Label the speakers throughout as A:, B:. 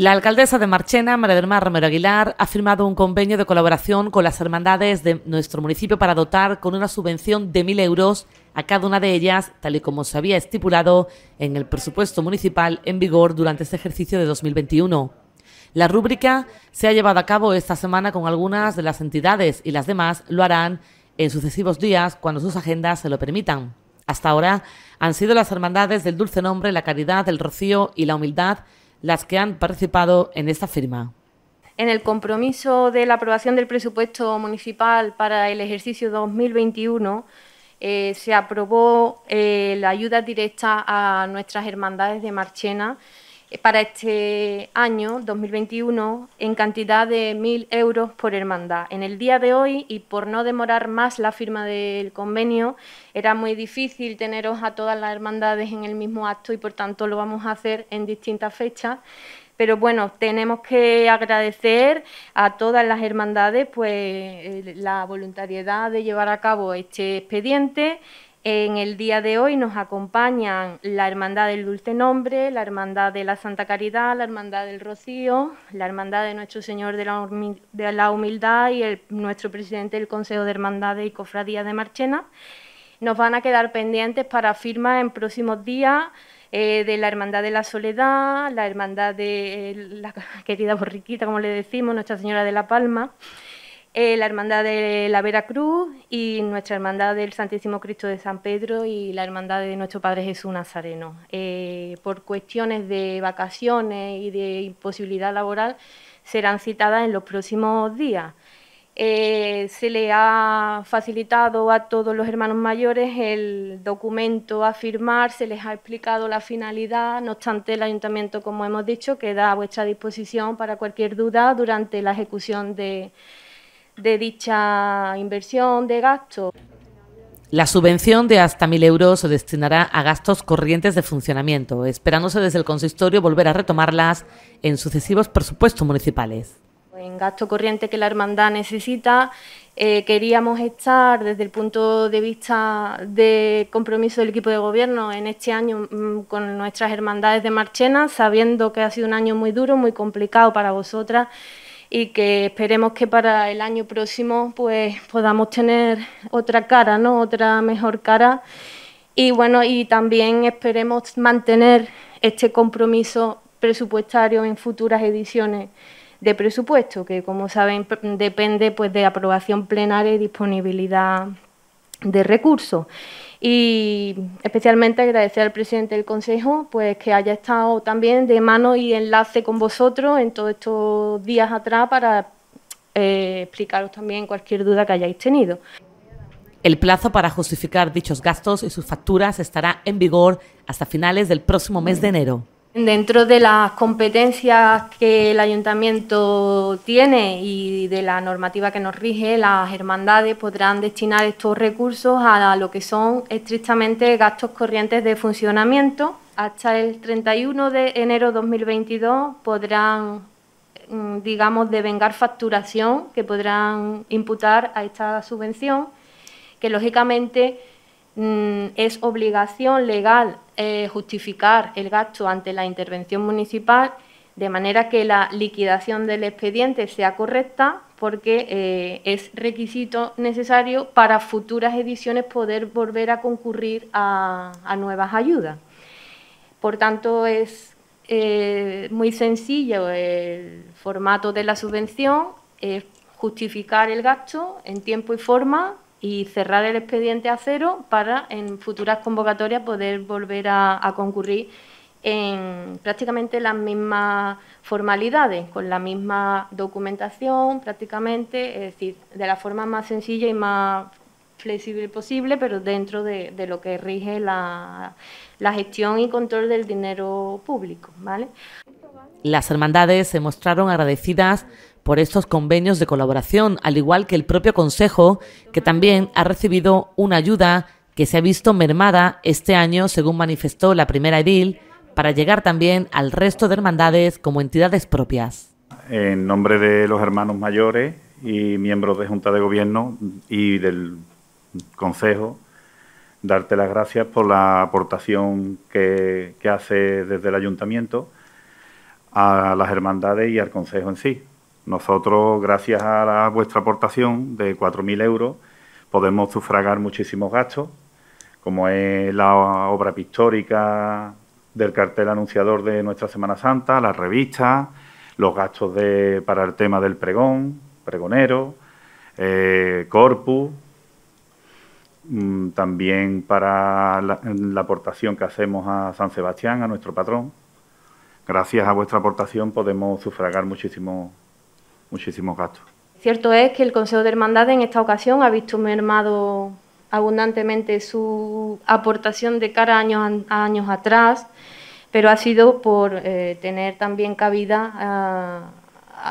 A: La alcaldesa de Marchena, María del Mar Romero Aguilar, ha firmado un convenio de colaboración con las hermandades de nuestro municipio para dotar con una subvención de 1.000 euros a cada una de ellas, tal y como se había estipulado en el presupuesto municipal en vigor durante este ejercicio de 2021. La rúbrica se ha llevado a cabo esta semana con algunas de las entidades y las demás lo harán en sucesivos días cuando sus agendas se lo permitan. Hasta ahora han sido las hermandades del Dulce Nombre, la Caridad, el Rocío y la Humildad las que han participado en esta firma.
B: En el compromiso de la aprobación del presupuesto municipal para el ejercicio 2021, eh, se aprobó eh, la ayuda directa a nuestras hermandades de Marchena eh, para este año 2021 en cantidad de 1.000 euros por hermandad. En el día de hoy, y por no demorar más la firma del convenio, era muy difícil teneros a todas las hermandades en el mismo acto y por tanto lo vamos a hacer en distintas fechas pero bueno, tenemos que agradecer a todas las hermandades pues eh, la voluntariedad de llevar a cabo este expediente en el día de hoy nos acompañan la Hermandad del Dulce Nombre, la Hermandad de la Santa Caridad, la Hermandad del Rocío, la Hermandad de Nuestro Señor de la, Humildad, y el, nuestro presidente del Consejo de Hermandades y Cofradías de Marchena. Nos van a quedar pendientes para firma en próximos días eh, de la Hermandad de la Soledad, la Hermandad de eh, la querida Borriquita, como le decimos, Nuestra Señora de la Palma. Eh, la Hermandad de la Veracruz y nuestra Hermandad del Santísimo Cristo de San Pedro y la Hermandad de nuestro Padre Jesús Nazareno. Eh, por cuestiones de vacaciones y de imposibilidad laboral serán citadas en los próximos días. Eh, se le ha facilitado a todos los hermanos mayores el documento a firmar, se les ha explicado la finalidad, no obstante el ayuntamiento, como hemos dicho, queda a vuestra disposición para cualquier duda durante la ejecución de, de dicha inversión de gasto.
A: La subvención de hasta 1.000 euros se destinará a gastos corrientes de funcionamiento, esperándose desde el consistorio volver a retomarlas en sucesivos presupuestos municipales.
B: En gasto corriente que la hermandad necesita, eh, queríamos estar desde el punto de vista de compromiso del equipo de gobierno en este año mm, con nuestras hermandades de Marchena, sabiendo que ha sido un año muy duro, muy complicado para vosotras y que esperemos que para el año próximo pues podamos tener otra cara, ¿no? Otra mejor cara. Y bueno, y también esperemos mantener este compromiso presupuestario en futuras ediciones de presupuesto, que como saben depende pues de aprobación plenaria y disponibilidad de recursos y especialmente agradecer al presidente del Consejo pues que haya estado también de mano y enlace con vosotros en todos estos días atrás para eh, explicaros también cualquier duda que hayáis tenido.
A: El plazo para justificar dichos gastos y sus facturas estará en vigor hasta finales del próximo mes de enero.
B: Dentro de las competencias que el ayuntamiento tiene y de la normativa que nos rige, las hermandades podrán destinar estos recursos a lo que son estrictamente gastos corrientes de funcionamiento. Hasta el 31 de enero de 2022 podrán, mm, digamos, devengar facturación que podrán imputar a esta subvención, que lógicamente Mm, es obligación legal eh, justificar el gasto ante la intervención municipal, de manera que la liquidación del expediente sea correcta, porque eh, es requisito necesario para futuras ediciones poder volver a concurrir a, nuevas ayudas. Por tanto, es eh, muy sencillo el formato de la subvención, es justificar el gasto en tiempo y forma y cerrar el expediente a cero para en futuras convocatorias poder volver a, concurrir en prácticamente las mismas formalidades, con la misma documentación prácticamente, es decir, de la forma más sencilla y más flexible posible, pero dentro de, lo que rige la, la, gestión y control del dinero público. ¿vale?
A: Las hermandades se mostraron agradecidas por estos convenios de colaboración, al igual que el propio Consejo, que también ha recibido una ayuda que se ha visto mermada este año, según manifestó la primera edil, para llegar también al resto de hermandades como entidades propias.
C: En nombre de los hermanos mayores y miembros de Junta de Gobierno y del Consejo, darte las gracias por la aportación que, hace desde el Ayuntamiento a las hermandades y al Consejo en sí. Nosotros, gracias a vuestra aportación de 4.000 euros, podemos sufragar muchísimos gastos, como es la obra pictórica del cartel anunciador de nuestra Semana Santa, las revistas, los gastos de, para el tema del pregón, pregonero, eh, corpus, mm, también para la aportación que hacemos a San Sebastián, a nuestro patrón gracias a vuestra aportación podemos sufragar muchísimos muchísimos gastos.
B: Cierto es que el Consejo de Hermandad en esta ocasión ha visto mermado abundantemente su aportación de cara a años, años atrás, pero ha sido por eh, tener también cabida a,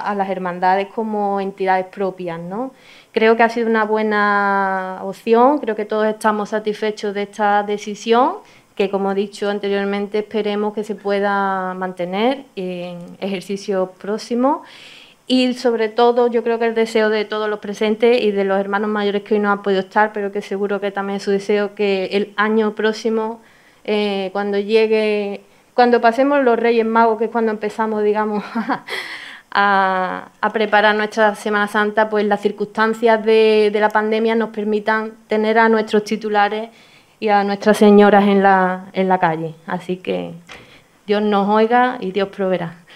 B: a, las hermandades como entidades propias. ¿no? Creo que ha sido una buena opción, creo que todos estamos satisfechos de esta decisión que como he dicho anteriormente esperemos que se pueda mantener en ejercicio próximo... y sobre todo yo creo que el deseo de todos los presentes y de los hermanos mayores que hoy no han podido estar, pero que seguro que también es su deseo que el año próximo, eh, cuando llegue, cuando pasemos los Reyes Magos, que es cuando empezamos, digamos, a, preparar nuestra Semana Santa, pues las circunstancias de la pandemia nos permitan tener a nuestros titulares y a nuestras
A: señoras en la, en la calle. Así que Dios nos oiga y Dios proveerá.